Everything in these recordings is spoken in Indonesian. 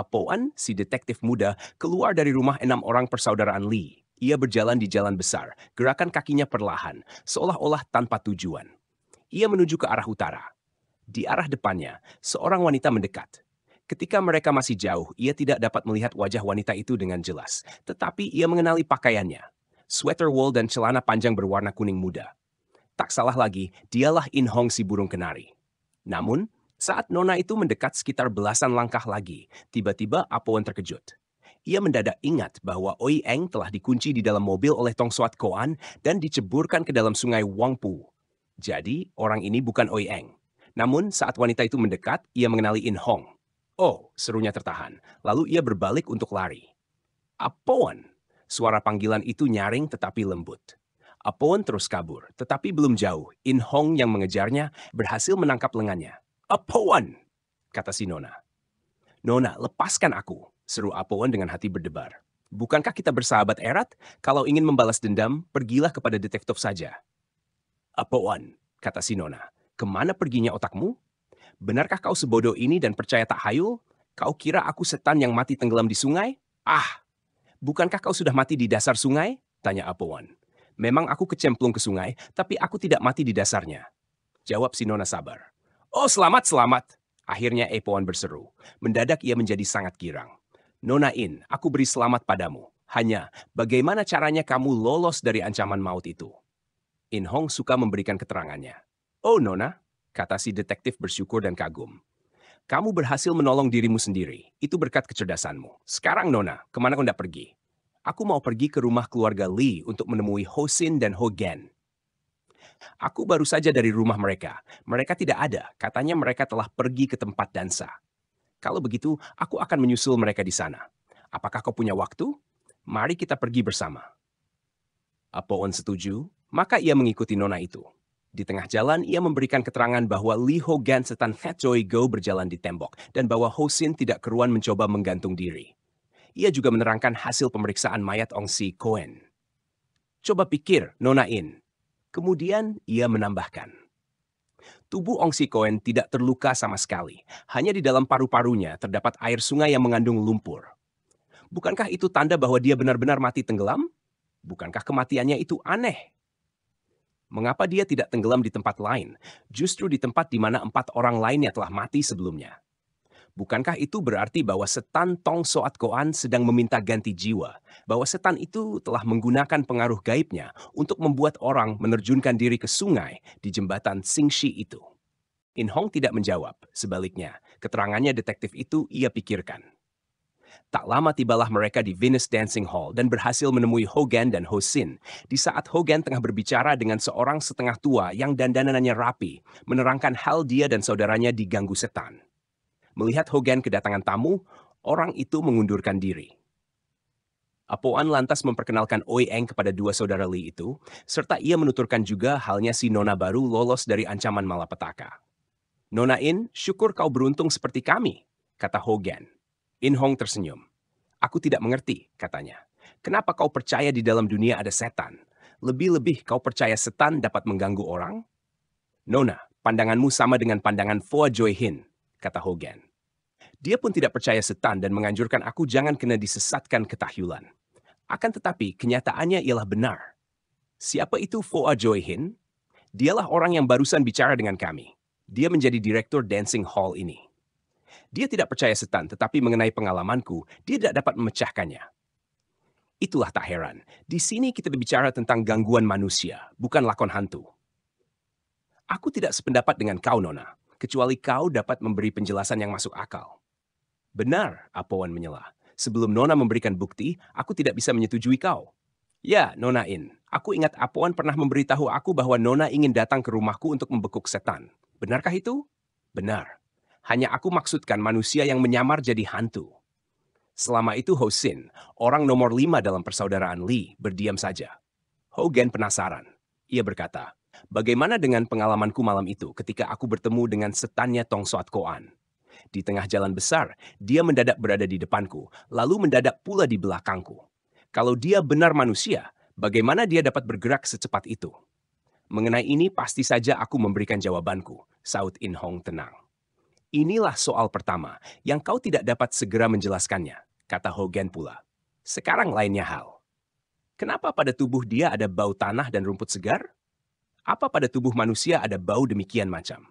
Apoan, si detektif muda, keluar dari rumah enam orang persaudaraan Lee. Ia berjalan di jalan besar, gerakan kakinya perlahan, seolah-olah tanpa tujuan. Ia menuju ke arah utara. Di arah depannya, seorang wanita mendekat. Ketika mereka masih jauh, ia tidak dapat melihat wajah wanita itu dengan jelas, tetapi ia mengenali pakaiannya. Sweater wool dan celana panjang berwarna kuning muda. Tak salah lagi, dialah In Hong si burung kenari. Namun, saat Nona itu mendekat sekitar belasan langkah lagi, tiba-tiba Apoen terkejut. Ia mendadak ingat bahwa Oi Eng telah dikunci di dalam mobil oleh Tong Suat Koan dan diceburkan ke dalam sungai Wangpu. Jadi, orang ini bukan Oi Eng. Namun, saat wanita itu mendekat, ia mengenali In Hong. Oh, serunya tertahan. Lalu ia berbalik untuk lari. Apoen! Suara panggilan itu nyaring tetapi lembut. Apoen terus kabur, tetapi belum jauh. In Hong yang mengejarnya berhasil menangkap lengannya. Apoan, kata si Nona. Nona, lepaskan aku, seru Apoan dengan hati berdebar. Bukankah kita bersahabat erat? Kalau ingin membalas dendam, pergilah kepada detektif saja. Apoan, kata si Nona. Kemana perginya otakmu? Benarkah kau sebodoh ini dan percaya tak hayul? Kau kira aku setan yang mati tenggelam di sungai? Ah, bukankah kau sudah mati di dasar sungai? Tanya Apoan. Memang aku kecemplung ke sungai, tapi aku tidak mati di dasarnya. Jawab si Nona sabar. Oh selamat, selamat. Akhirnya Epoan berseru. Mendadak ia menjadi sangat girang. Nona In, aku beri selamat padamu. Hanya, bagaimana caranya kamu lolos dari ancaman maut itu? In Hong suka memberikan keterangannya. Oh Nona, kata si detektif bersyukur dan kagum. Kamu berhasil menolong dirimu sendiri. Itu berkat kecerdasanmu. Sekarang Nona, kemana kau pergi? Aku mau pergi ke rumah keluarga Lee untuk menemui Hosin dan Hogan. Aku baru saja dari rumah mereka. Mereka tidak ada. Katanya mereka telah pergi ke tempat dansa. Kalau begitu, aku akan menyusul mereka di sana. Apakah kau punya waktu? Mari kita pergi bersama. Apoon setuju, maka ia mengikuti nona itu. Di tengah jalan, ia memberikan keterangan bahwa Li Ho gan setan Joy Go berjalan di tembok dan bahwa Hosin tidak keruan mencoba menggantung diri. Ia juga menerangkan hasil pemeriksaan mayat Ong Si Koen. Coba pikir, Nona In. Kemudian ia menambahkan, Tubuh Ong Sikoen tidak terluka sama sekali. Hanya di dalam paru-parunya terdapat air sungai yang mengandung lumpur. Bukankah itu tanda bahwa dia benar-benar mati tenggelam? Bukankah kematiannya itu aneh? Mengapa dia tidak tenggelam di tempat lain, justru di tempat di mana empat orang lainnya telah mati sebelumnya? Bukankah itu berarti bahwa setan Tong Soat Koan sedang meminta ganti jiwa? Bahwa setan itu telah menggunakan pengaruh gaibnya untuk membuat orang menerjunkan diri ke sungai di jembatan Singshi itu. In Hong tidak menjawab. Sebaliknya, keterangannya detektif itu ia pikirkan. Tak lama tibalah mereka di Venus Dancing Hall dan berhasil menemui Hogan dan Hosin. Di saat Hogan tengah berbicara dengan seorang setengah tua yang dandanannya rapi, menerangkan hal dia dan saudaranya diganggu setan. Melihat Hogan kedatangan tamu, orang itu mengundurkan diri. Apoan lantas memperkenalkan Oi Eng kepada dua saudara Lee itu, serta ia menuturkan juga halnya si Nona baru lolos dari ancaman malapetaka. Nona In, syukur kau beruntung seperti kami, kata Hogan. In Hong tersenyum. Aku tidak mengerti, katanya. Kenapa kau percaya di dalam dunia ada setan? Lebih-lebih kau percaya setan dapat mengganggu orang? Nona, pandanganmu sama dengan pandangan Foa Joy Hin, kata Hogan. Dia pun tidak percaya setan dan menganjurkan aku jangan kena disesatkan ketahyulan. Akan tetapi, kenyataannya ialah benar. Siapa itu Foa Hin? Dialah orang yang barusan bicara dengan kami. Dia menjadi direktur dancing hall ini. Dia tidak percaya setan, tetapi mengenai pengalamanku, dia tidak dapat memecahkannya. Itulah tak heran. Di sini kita berbicara tentang gangguan manusia, bukan lakon hantu. Aku tidak sependapat dengan kau, Nona, kecuali kau dapat memberi penjelasan yang masuk akal. Benar, Apowan menyela. Sebelum Nona memberikan bukti, aku tidak bisa menyetujui kau. Ya, Nona In. Aku ingat Apoan pernah memberitahu aku bahwa Nona ingin datang ke rumahku untuk membekuk setan. Benarkah itu? Benar. Hanya aku maksudkan manusia yang menyamar jadi hantu. Selama itu Hosin, orang nomor lima dalam persaudaraan Lee, berdiam saja. Hogan penasaran. Ia berkata, bagaimana dengan pengalamanku malam itu ketika aku bertemu dengan setannya Tong Soat Koan? Di tengah jalan besar, dia mendadak berada di depanku, lalu mendadak pula di belakangku. Kalau dia benar manusia, bagaimana dia dapat bergerak secepat itu? Mengenai ini pasti saja aku memberikan jawabanku, Saud In Hong tenang. Inilah soal pertama yang kau tidak dapat segera menjelaskannya, kata Hogan pula. Sekarang lainnya hal. Kenapa pada tubuh dia ada bau tanah dan rumput segar? Apa pada tubuh manusia ada bau demikian macam?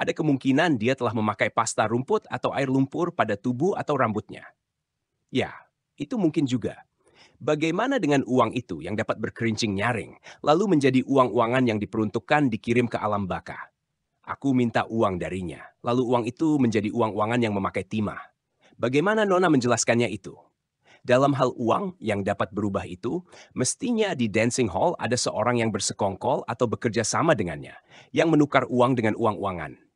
ada kemungkinan dia telah memakai pasta rumput atau air lumpur pada tubuh atau rambutnya. Ya, itu mungkin juga. Bagaimana dengan uang itu yang dapat berkerincing nyaring, lalu menjadi uang-uangan yang diperuntukkan dikirim ke alam baka? Aku minta uang darinya, lalu uang itu menjadi uang-uangan yang memakai timah. Bagaimana Nona menjelaskannya itu? Dalam hal uang yang dapat berubah itu, mestinya di dancing hall ada seorang yang bersekongkol atau bekerja sama dengannya, yang menukar uang dengan uang-uangan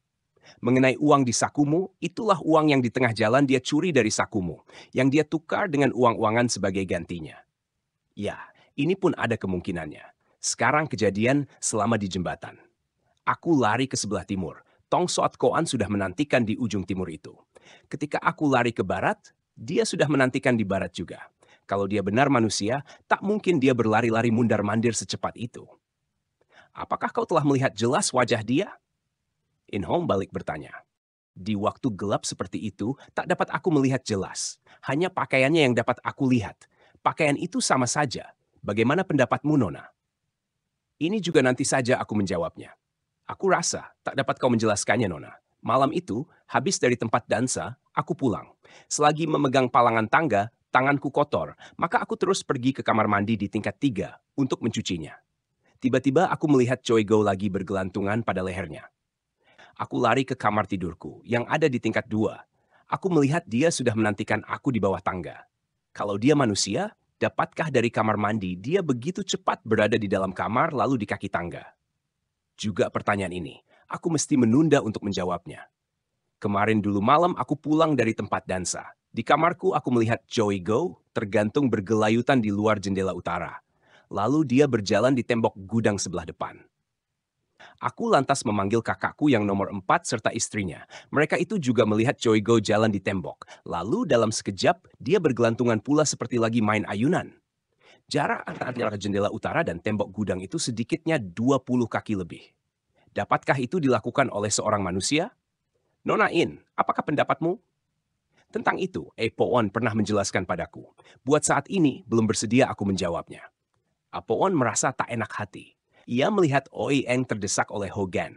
mengenai uang di sakumu, itulah uang yang di tengah jalan dia curi dari sakumu, yang dia tukar dengan uang-uangan sebagai gantinya. Ya, ini pun ada kemungkinannya. Sekarang kejadian selama di jembatan. Aku lari ke sebelah timur. Tong Soat Koan sudah menantikan di ujung timur itu. Ketika aku lari ke barat, dia sudah menantikan di barat juga. Kalau dia benar manusia, tak mungkin dia berlari-lari mundar-mandir secepat itu. Apakah kau telah melihat jelas wajah dia? in Inhong balik bertanya. Di waktu gelap seperti itu, tak dapat aku melihat jelas. Hanya pakaiannya yang dapat aku lihat. Pakaian itu sama saja. Bagaimana pendapatmu, Nona? Ini juga nanti saja aku menjawabnya. Aku rasa tak dapat kau menjelaskannya, Nona. Malam itu, habis dari tempat dansa, aku pulang. Selagi memegang palangan tangga, tanganku kotor, maka aku terus pergi ke kamar mandi di tingkat tiga untuk mencucinya. Tiba-tiba aku melihat Choi Go lagi bergelantungan pada lehernya. Aku lari ke kamar tidurku yang ada di tingkat dua. Aku melihat dia sudah menantikan aku di bawah tangga. Kalau dia manusia, dapatkah dari kamar mandi dia begitu cepat berada di dalam kamar lalu di kaki tangga? Juga pertanyaan ini, aku mesti menunda untuk menjawabnya. Kemarin dulu malam aku pulang dari tempat dansa. Di kamarku aku melihat Joey Go tergantung bergelayutan di luar jendela utara. Lalu dia berjalan di tembok gudang sebelah depan. Aku lantas memanggil kakakku yang nomor empat serta istrinya. Mereka itu juga melihat Go jalan di tembok. Lalu dalam sekejap, dia bergelantungan pula seperti lagi main ayunan. Jarak antara jendela utara dan tembok gudang itu sedikitnya 20 kaki lebih. Dapatkah itu dilakukan oleh seorang manusia? Nona In, apakah pendapatmu? Tentang itu, Epoon pernah menjelaskan padaku. Buat saat ini, belum bersedia aku menjawabnya. Apoon merasa tak enak hati. Ia melihat Oi Eng terdesak oleh Hogan.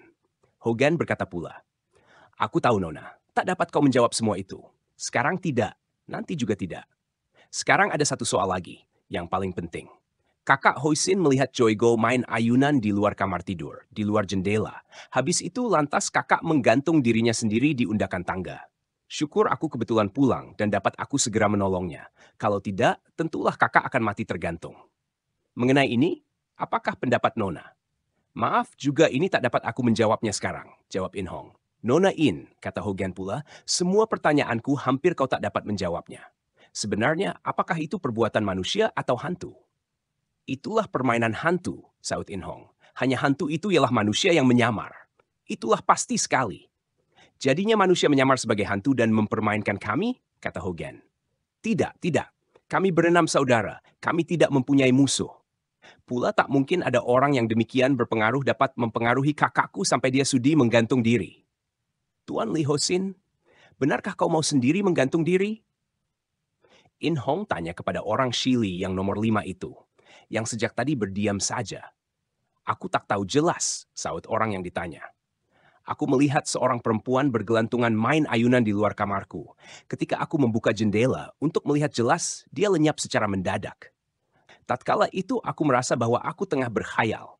Hogan berkata pula, Aku tahu Nona, tak dapat kau menjawab semua itu. Sekarang tidak, nanti juga tidak. Sekarang ada satu soal lagi, yang paling penting. Kakak Hoisin melihat Joygo main ayunan di luar kamar tidur, di luar jendela. Habis itu lantas kakak menggantung dirinya sendiri di undakan tangga. Syukur aku kebetulan pulang dan dapat aku segera menolongnya. Kalau tidak, tentulah kakak akan mati tergantung. Mengenai ini, Apakah pendapat Nona? Maaf juga ini tak dapat aku menjawabnya sekarang, jawab In Hong. Nona In, kata Hogan pula, semua pertanyaanku hampir kau tak dapat menjawabnya. Sebenarnya, apakah itu perbuatan manusia atau hantu? Itulah permainan hantu, saut In Hong. Hanya hantu itu ialah manusia yang menyamar. Itulah pasti sekali. Jadinya manusia menyamar sebagai hantu dan mempermainkan kami, kata Hogan. Tidak, tidak. Kami berenam saudara. Kami tidak mempunyai musuh pula tak mungkin ada orang yang demikian berpengaruh dapat mempengaruhi kakakku sampai dia sudi menggantung diri. Tuan Li Hosin, benarkah kau mau sendiri menggantung diri? In Hong tanya kepada orang Shili yang nomor lima itu, yang sejak tadi berdiam saja. Aku tak tahu jelas, saut orang yang ditanya aku melihat seorang perempuan bergelantungan main ayunan di luar kamarku. Ketika aku membuka jendela untuk melihat jelas, dia lenyap secara mendadak. Tatkala itu aku merasa bahwa aku tengah berkhayal.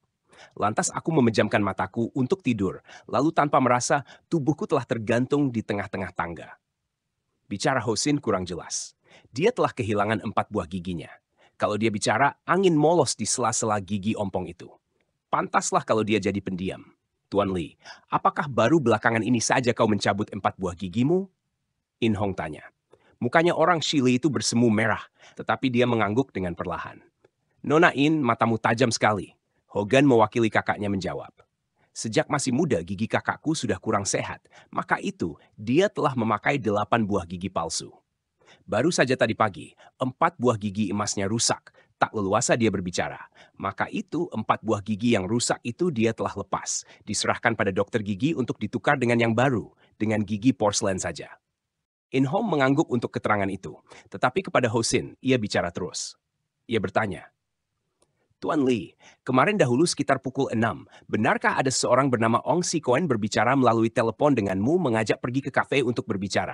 Lantas aku memejamkan mataku untuk tidur, lalu tanpa merasa tubuhku telah tergantung di tengah-tengah tangga. Bicara Hosin kurang jelas. Dia telah kehilangan empat buah giginya. Kalau dia bicara, angin molos di sela-sela gigi ompong itu. Pantaslah kalau dia jadi pendiam. Tuan Li, apakah baru belakangan ini saja kau mencabut empat buah gigimu? In Hong tanya. Mukanya orang Shili itu bersemu merah, tetapi dia mengangguk dengan perlahan. Nona In matamu tajam sekali. Hogan mewakili kakaknya menjawab. Sejak masih muda gigi kakakku sudah kurang sehat, maka itu dia telah memakai delapan buah gigi palsu. Baru saja tadi pagi, empat buah gigi emasnya rusak. Tak leluasa dia berbicara. Maka itu empat buah gigi yang rusak itu dia telah lepas. Diserahkan pada dokter gigi untuk ditukar dengan yang baru, dengan gigi porselen saja. Inhome mengangguk untuk keterangan itu. Tetapi kepada Hosin, ia bicara terus. Ia bertanya, Tuan Lee, kemarin dahulu sekitar pukul 6, benarkah ada seorang bernama Ong Si Koen berbicara melalui telepon denganmu mengajak pergi ke kafe untuk berbicara?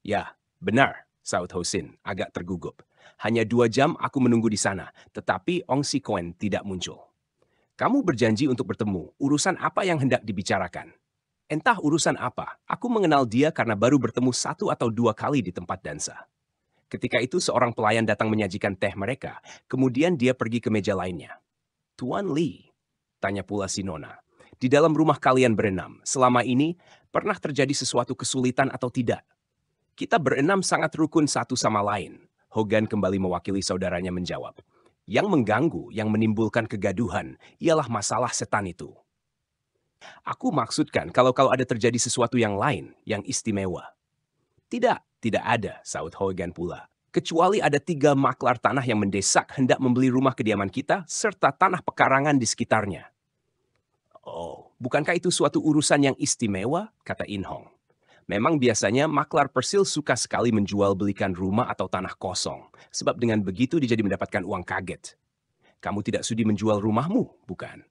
Ya, benar, Saud Hosin, agak tergugup. Hanya dua jam aku menunggu di sana, tetapi Ong Si Koen tidak muncul. Kamu berjanji untuk bertemu, urusan apa yang hendak dibicarakan? Entah urusan apa, aku mengenal dia karena baru bertemu satu atau dua kali di tempat dansa. Ketika itu seorang pelayan datang menyajikan teh mereka, kemudian dia pergi ke meja lainnya. Tuan Lee, tanya pula si Nona, di dalam rumah kalian berenam, selama ini pernah terjadi sesuatu kesulitan atau tidak? Kita berenam sangat rukun satu sama lain. Hogan kembali mewakili saudaranya menjawab. Yang mengganggu, yang menimbulkan kegaduhan, ialah masalah setan itu. Aku maksudkan kalau-kalau ada terjadi sesuatu yang lain, yang istimewa. Tidak, tidak ada, sahut Hogan pula. Kecuali ada tiga maklar tanah yang mendesak hendak membeli rumah kediaman kita serta tanah pekarangan di sekitarnya. Oh, bukankah itu suatu urusan yang istimewa? Kata In Hong. Memang biasanya maklar persil suka sekali menjual belikan rumah atau tanah kosong, sebab dengan begitu dia jadi mendapatkan uang kaget. Kamu tidak sudi menjual rumahmu, bukan?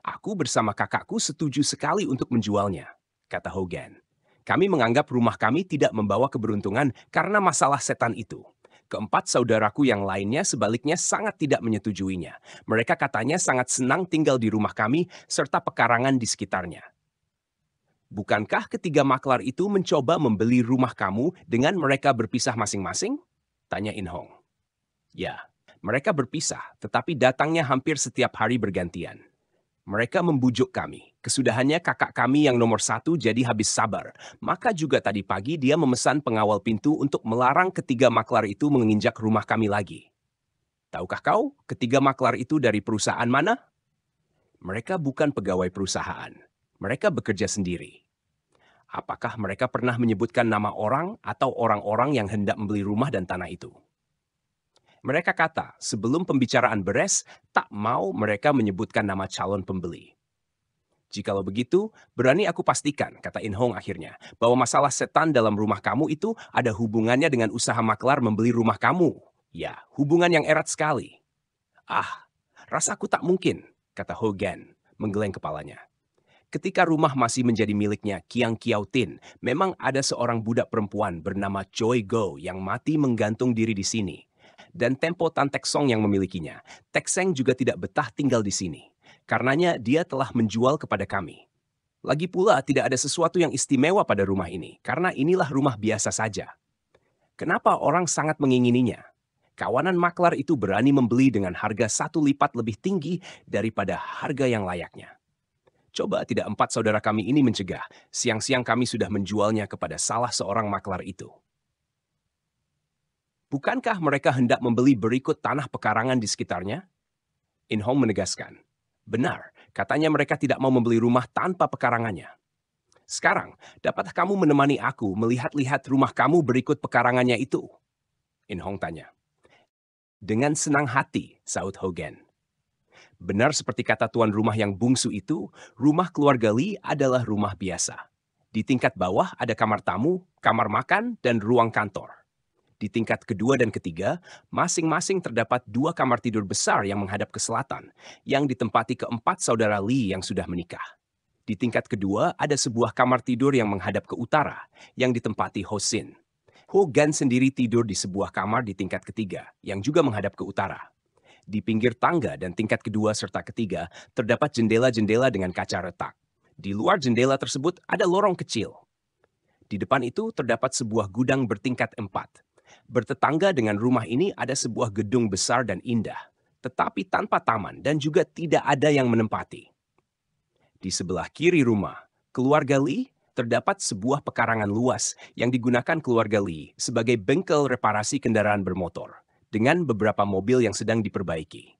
Aku bersama kakakku setuju sekali untuk menjualnya, kata Hogan. Kami menganggap rumah kami tidak membawa keberuntungan karena masalah setan itu. Keempat saudaraku yang lainnya sebaliknya sangat tidak menyetujuinya. Mereka katanya sangat senang tinggal di rumah kami serta pekarangan di sekitarnya. Bukankah ketiga maklar itu mencoba membeli rumah kamu dengan mereka berpisah masing-masing? Tanya In Hong. Ya, mereka berpisah, tetapi datangnya hampir setiap hari bergantian. Mereka membujuk kami. Kesudahannya kakak kami yang nomor satu jadi habis sabar. Maka juga tadi pagi dia memesan pengawal pintu untuk melarang ketiga maklar itu menginjak rumah kami lagi. Tahukah kau, ketiga maklar itu dari perusahaan mana? Mereka bukan pegawai perusahaan. Mereka bekerja sendiri. Apakah mereka pernah menyebutkan nama orang atau orang-orang yang hendak membeli rumah dan tanah itu? Mereka kata, sebelum pembicaraan beres, tak mau mereka menyebutkan nama calon pembeli. Jikalau begitu, berani aku pastikan, kata In Hong akhirnya, bahwa masalah setan dalam rumah kamu itu ada hubungannya dengan usaha maklar membeli rumah kamu. Ya, hubungan yang erat sekali. Ah, rasaku tak mungkin, kata Hogan, menggeleng kepalanya. Ketika rumah masih menjadi miliknya Kiang Kiao Tin, memang ada seorang budak perempuan bernama Choi Go yang mati menggantung diri di sini. Dan Tempo Tan Song yang memilikinya, Tek Seng juga tidak betah tinggal di sini. Karenanya dia telah menjual kepada kami. Lagi pula tidak ada sesuatu yang istimewa pada rumah ini, karena inilah rumah biasa saja. Kenapa orang sangat mengingininya? Kawanan maklar itu berani membeli dengan harga satu lipat lebih tinggi daripada harga yang layaknya. Coba tidak empat saudara kami ini mencegah, siang-siang kami sudah menjualnya kepada salah seorang maklar itu. Bukankah mereka hendak membeli berikut tanah pekarangan di sekitarnya? Inhong menegaskan, Benar, katanya mereka tidak mau membeli rumah tanpa pekarangannya. Sekarang, dapatkah kamu menemani aku melihat-lihat rumah kamu berikut pekarangannya itu? In Hong tanya. Dengan senang hati, Saud Hogan. Benar seperti kata tuan rumah yang bungsu itu, rumah keluarga Lee adalah rumah biasa. Di tingkat bawah ada kamar tamu, kamar makan, dan ruang kantor. Di tingkat kedua dan ketiga, masing-masing terdapat dua kamar tidur besar yang menghadap ke selatan, yang ditempati keempat saudara Li yang sudah menikah. Di tingkat kedua, ada sebuah kamar tidur yang menghadap ke utara, yang ditempati Hosin. Hogan sendiri tidur di sebuah kamar di tingkat ketiga, yang juga menghadap ke utara. Di pinggir tangga dan tingkat kedua serta ketiga, terdapat jendela-jendela dengan kaca retak. Di luar jendela tersebut ada lorong kecil. Di depan itu terdapat sebuah gudang bertingkat empat, Bertetangga dengan rumah ini ada sebuah gedung besar dan indah, tetapi tanpa taman dan juga tidak ada yang menempati. Di sebelah kiri rumah, keluarga Li terdapat sebuah pekarangan luas yang digunakan keluarga Li sebagai bengkel reparasi kendaraan bermotor dengan beberapa mobil yang sedang diperbaiki.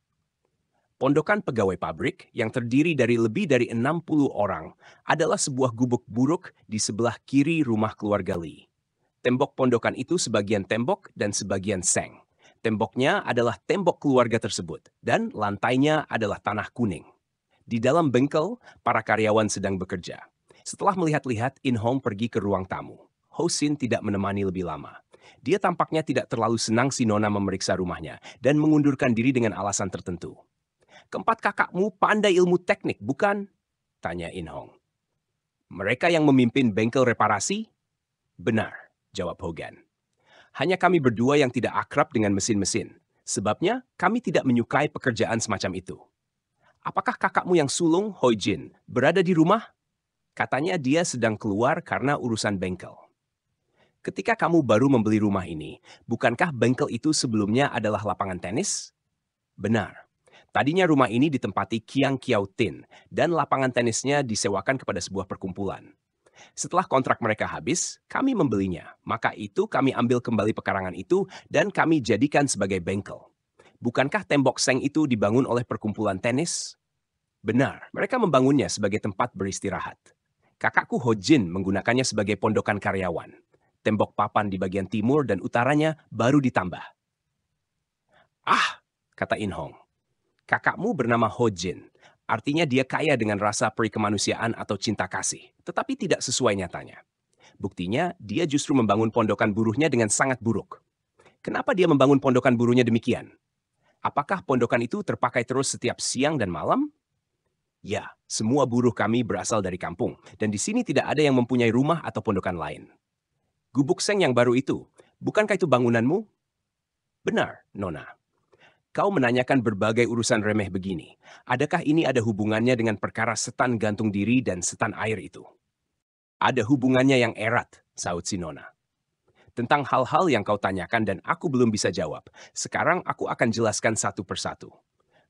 Pondokan pegawai pabrik yang terdiri dari lebih dari 60 orang adalah sebuah gubuk buruk di sebelah kiri rumah keluarga Li. Tembok pondokan itu sebagian tembok dan sebagian seng. Temboknya adalah tembok keluarga tersebut, dan lantainya adalah tanah kuning. Di dalam bengkel, para karyawan sedang bekerja. Setelah melihat-lihat, In-Hong pergi ke ruang tamu. Hosin tidak menemani lebih lama. Dia tampaknya tidak terlalu senang si Nona memeriksa rumahnya dan mengundurkan diri dengan alasan tertentu. Keempat kakakmu pandai ilmu teknik, bukan? Tanya In-Hong. Mereka yang memimpin bengkel reparasi? Benar jawab Hogan. Hanya kami berdua yang tidak akrab dengan mesin-mesin. Sebabnya, kami tidak menyukai pekerjaan semacam itu. Apakah kakakmu yang sulung, Hoi Jin, berada di rumah? Katanya dia sedang keluar karena urusan bengkel. Ketika kamu baru membeli rumah ini, bukankah bengkel itu sebelumnya adalah lapangan tenis? Benar. Tadinya rumah ini ditempati Kiang Kiao Tin, dan lapangan tenisnya disewakan kepada sebuah perkumpulan. Setelah kontrak mereka habis, kami membelinya. Maka itu kami ambil kembali pekarangan itu dan kami jadikan sebagai bengkel. Bukankah tembok seng itu dibangun oleh perkumpulan tenis? Benar, mereka membangunnya sebagai tempat beristirahat. Kakakku Ho Jin menggunakannya sebagai pondokan karyawan. Tembok papan di bagian timur dan utaranya baru ditambah. Ah, kata In Hong. Kakakmu bernama Ho Jin. Artinya dia kaya dengan rasa perikemanusiaan atau cinta kasih, tetapi tidak sesuai nyatanya. Buktinya, dia justru membangun pondokan buruhnya dengan sangat buruk. Kenapa dia membangun pondokan buruhnya demikian? Apakah pondokan itu terpakai terus setiap siang dan malam? Ya, semua buruh kami berasal dari kampung, dan di sini tidak ada yang mempunyai rumah atau pondokan lain. Gubuk seng yang baru itu, bukankah itu bangunanmu? Benar, Nona. Kau menanyakan berbagai urusan remeh begini. Adakah ini ada hubungannya dengan perkara setan gantung diri dan setan air itu? Ada hubungannya yang erat, saut Sinona. Tentang hal-hal yang kau tanyakan dan aku belum bisa jawab, sekarang aku akan jelaskan satu persatu.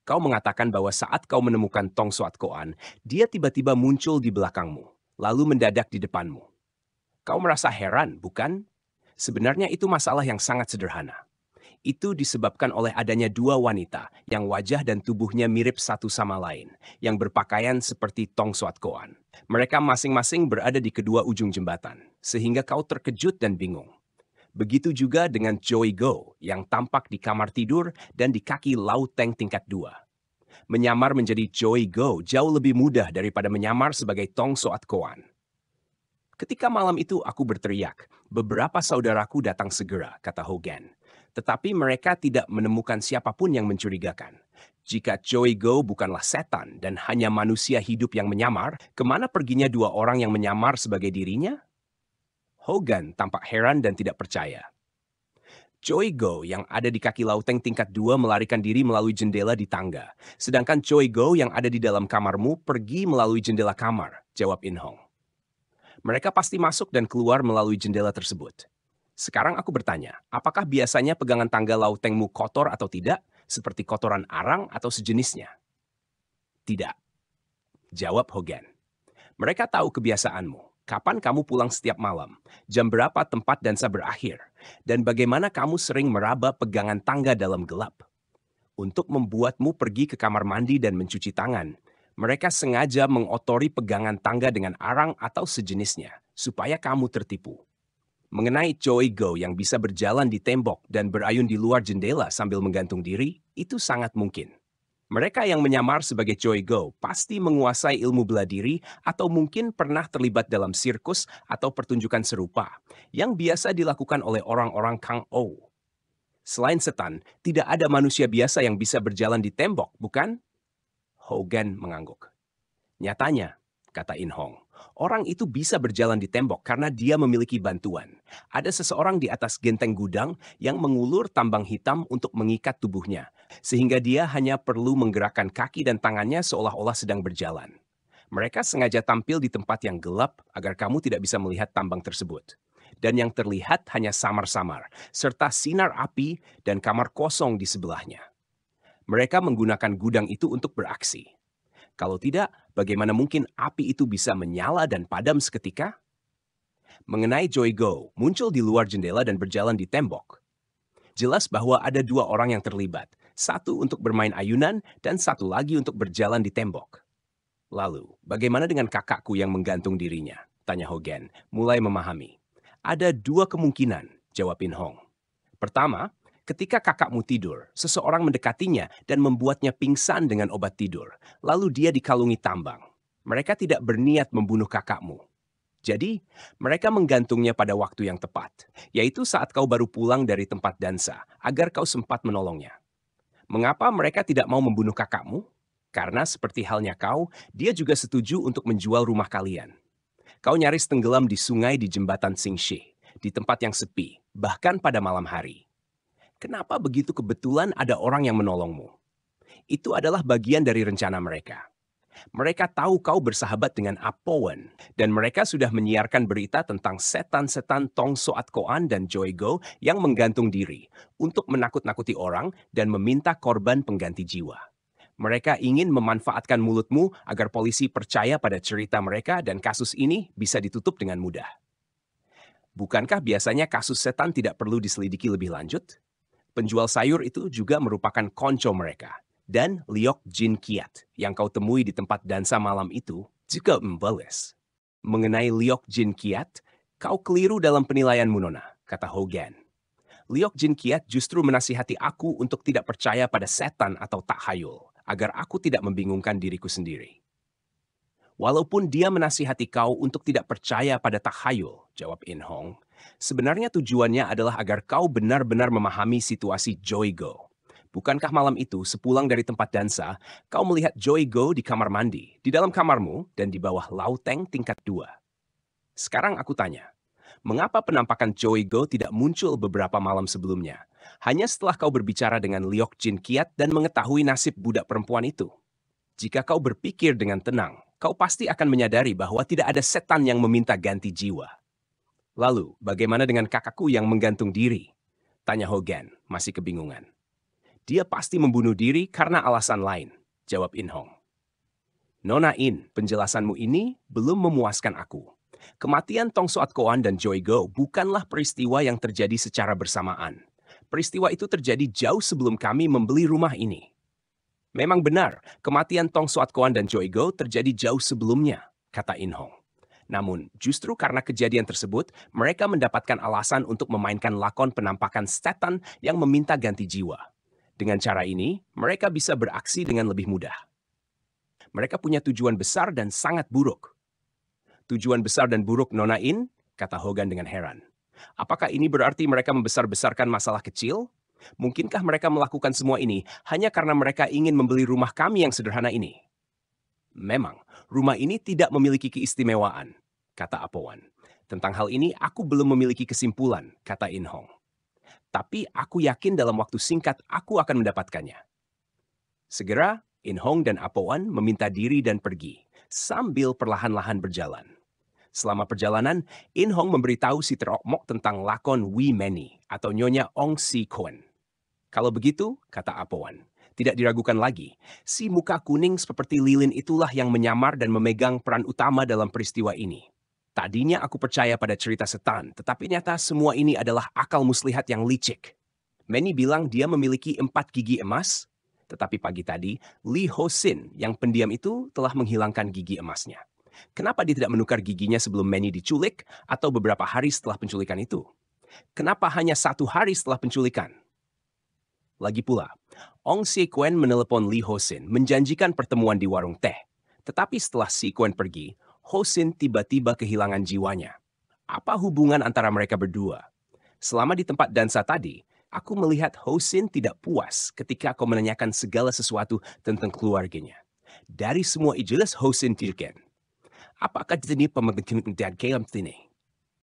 Kau mengatakan bahwa saat kau menemukan Tong Suat Koan, dia tiba-tiba muncul di belakangmu, lalu mendadak di depanmu. Kau merasa heran, bukan? Sebenarnya itu masalah yang sangat sederhana itu disebabkan oleh adanya dua wanita yang wajah dan tubuhnya mirip satu sama lain, yang berpakaian seperti Tong Suat Koan. Mereka masing-masing berada di kedua ujung jembatan, sehingga kau terkejut dan bingung. Begitu juga dengan Joey Go yang tampak di kamar tidur dan di kaki laut tank tingkat dua. Menyamar menjadi Joey Go jauh lebih mudah daripada menyamar sebagai Tong Soat Koan. Ketika malam itu aku berteriak, beberapa saudaraku datang segera, kata Hogan. Tetapi mereka tidak menemukan siapapun yang mencurigakan. Jika Go bukanlah setan dan hanya manusia hidup yang menyamar, kemana perginya dua orang yang menyamar sebagai dirinya? Hogan tampak heran dan tidak percaya. Go yang ada di kaki lauteng tingkat dua melarikan diri melalui jendela di tangga. Sedangkan Go yang ada di dalam kamarmu pergi melalui jendela kamar, jawab Inhong. Mereka pasti masuk dan keluar melalui jendela tersebut. Sekarang aku bertanya, apakah biasanya pegangan tangga lautengmu kotor atau tidak, seperti kotoran arang atau sejenisnya? Tidak. Jawab Hogan. Mereka tahu kebiasaanmu, kapan kamu pulang setiap malam, jam berapa tempat dansa berakhir, dan bagaimana kamu sering meraba pegangan tangga dalam gelap. Untuk membuatmu pergi ke kamar mandi dan mencuci tangan, mereka sengaja mengotori pegangan tangga dengan arang atau sejenisnya, supaya kamu tertipu. Mengenai Go yang bisa berjalan di tembok dan berayun di luar jendela sambil menggantung diri, itu sangat mungkin. Mereka yang menyamar sebagai Go pasti menguasai ilmu bela diri atau mungkin pernah terlibat dalam sirkus atau pertunjukan serupa yang biasa dilakukan oleh orang-orang Kang O. Selain setan, tidak ada manusia biasa yang bisa berjalan di tembok, bukan? Hogan mengangguk. Nyatanya, kata In Hong, orang itu bisa berjalan di tembok karena dia memiliki bantuan. Ada seseorang di atas genteng gudang yang mengulur tambang hitam untuk mengikat tubuhnya, sehingga dia hanya perlu menggerakkan kaki dan tangannya seolah-olah sedang berjalan. Mereka sengaja tampil di tempat yang gelap agar kamu tidak bisa melihat tambang tersebut. Dan yang terlihat hanya samar-samar, serta sinar api dan kamar kosong di sebelahnya. Mereka menggunakan gudang itu untuk beraksi. Kalau tidak, bagaimana mungkin api itu bisa menyala dan padam seketika? Mengenai Joy Go, muncul di luar jendela dan berjalan di tembok. Jelas bahwa ada dua orang yang terlibat, satu untuk bermain ayunan dan satu lagi untuk berjalan di tembok. Lalu, bagaimana dengan kakakku yang menggantung dirinya? Tanya Hogan, mulai memahami. Ada dua kemungkinan, jawab In Hong. Pertama, Ketika kakakmu tidur, seseorang mendekatinya dan membuatnya pingsan dengan obat tidur. Lalu dia dikalungi tambang. Mereka tidak berniat membunuh kakakmu. Jadi, mereka menggantungnya pada waktu yang tepat, yaitu saat kau baru pulang dari tempat dansa, agar kau sempat menolongnya. Mengapa mereka tidak mau membunuh kakakmu? Karena seperti halnya kau, dia juga setuju untuk menjual rumah kalian. Kau nyaris tenggelam di sungai di jembatan Singshi, di tempat yang sepi, bahkan pada malam hari. Kenapa begitu kebetulan ada orang yang menolongmu? Itu adalah bagian dari rencana mereka. Mereka tahu kau bersahabat dengan Apowen, dan mereka sudah menyiarkan berita tentang setan-setan Tong Soat Koan dan Joy Go yang menggantung diri untuk menakut-nakuti orang dan meminta korban pengganti jiwa. Mereka ingin memanfaatkan mulutmu agar polisi percaya pada cerita mereka dan kasus ini bisa ditutup dengan mudah. Bukankah biasanya kasus setan tidak perlu diselidiki lebih lanjut? penjual sayur itu juga merupakan konco mereka. Dan Liok Jin Kiat yang kau temui di tempat dansa malam itu juga membalas. Mengenai Liok Jin Kiat, kau keliru dalam penilaian Munona, kata Hogan. Liok Jin Kiat justru menasihati aku untuk tidak percaya pada setan atau takhayul, agar aku tidak membingungkan diriku sendiri. Walaupun dia menasihati kau untuk tidak percaya pada takhayul, jawab In Hong, Sebenarnya tujuannya adalah agar kau benar-benar memahami situasi Joy Go. Bukankah malam itu, sepulang dari tempat dansa, kau melihat Joy Go di kamar mandi, di dalam kamarmu, dan di bawah lauteng tingkat dua? Sekarang aku tanya, mengapa penampakan Joy Go tidak muncul beberapa malam sebelumnya? Hanya setelah kau berbicara dengan Liok Jin Kiat dan mengetahui nasib budak perempuan itu. Jika kau berpikir dengan tenang, kau pasti akan menyadari bahwa tidak ada setan yang meminta ganti jiwa. Lalu, bagaimana dengan kakakku yang menggantung diri? Tanya Hogan, masih kebingungan. Dia pasti membunuh diri karena alasan lain, jawab In Hong. Nona In, penjelasanmu ini belum memuaskan aku. Kematian Tong Soat Koan dan Joy Go bukanlah peristiwa yang terjadi secara bersamaan. Peristiwa itu terjadi jauh sebelum kami membeli rumah ini. Memang benar, kematian Tong Soat Koan dan Joy Go terjadi jauh sebelumnya, kata In Hong. Namun, justru karena kejadian tersebut, mereka mendapatkan alasan untuk memainkan lakon penampakan setan yang meminta ganti jiwa. Dengan cara ini, mereka bisa beraksi dengan lebih mudah. Mereka punya tujuan besar dan sangat buruk. Tujuan besar dan buruk nonain, kata Hogan dengan heran. Apakah ini berarti mereka membesar-besarkan masalah kecil? Mungkinkah mereka melakukan semua ini hanya karena mereka ingin membeli rumah kami yang sederhana ini? Memang, rumah ini tidak memiliki keistimewaan, kata Apowan. Tentang hal ini, aku belum memiliki kesimpulan, kata In Hong. Tapi aku yakin dalam waktu singkat aku akan mendapatkannya. Segera, In Hong dan Apowan meminta diri dan pergi, sambil perlahan-lahan berjalan. Selama perjalanan, In Hong memberitahu si terokmok tentang lakon Wee Many atau nyonya Ong Si Kwan. Kalau begitu, kata Apowan, tidak diragukan lagi. Si muka kuning seperti lilin itulah yang menyamar dan memegang peran utama dalam peristiwa ini. Tadinya aku percaya pada cerita setan, tetapi nyata semua ini adalah akal muslihat yang licik. Manny bilang dia memiliki empat gigi emas, tetapi pagi tadi, Lee Ho Sin yang pendiam itu telah menghilangkan gigi emasnya. Kenapa dia tidak menukar giginya sebelum Manny diculik atau beberapa hari setelah penculikan itu? Kenapa hanya satu hari setelah penculikan? Lagi pula, Ong Si Kuen menelepon Lee Sin menjanjikan pertemuan di warung teh. Tetapi setelah Si Kuen pergi, Ho Sin tiba-tiba kehilangan jiwanya. Apa hubungan antara mereka berdua? Selama di tempat dansa tadi, aku melihat Ho Sin tidak puas ketika aku menanyakan segala sesuatu tentang keluarganya. Dari semua Ho Sin Tirken. Apakah jenis pemegentian Dad Kalam ini?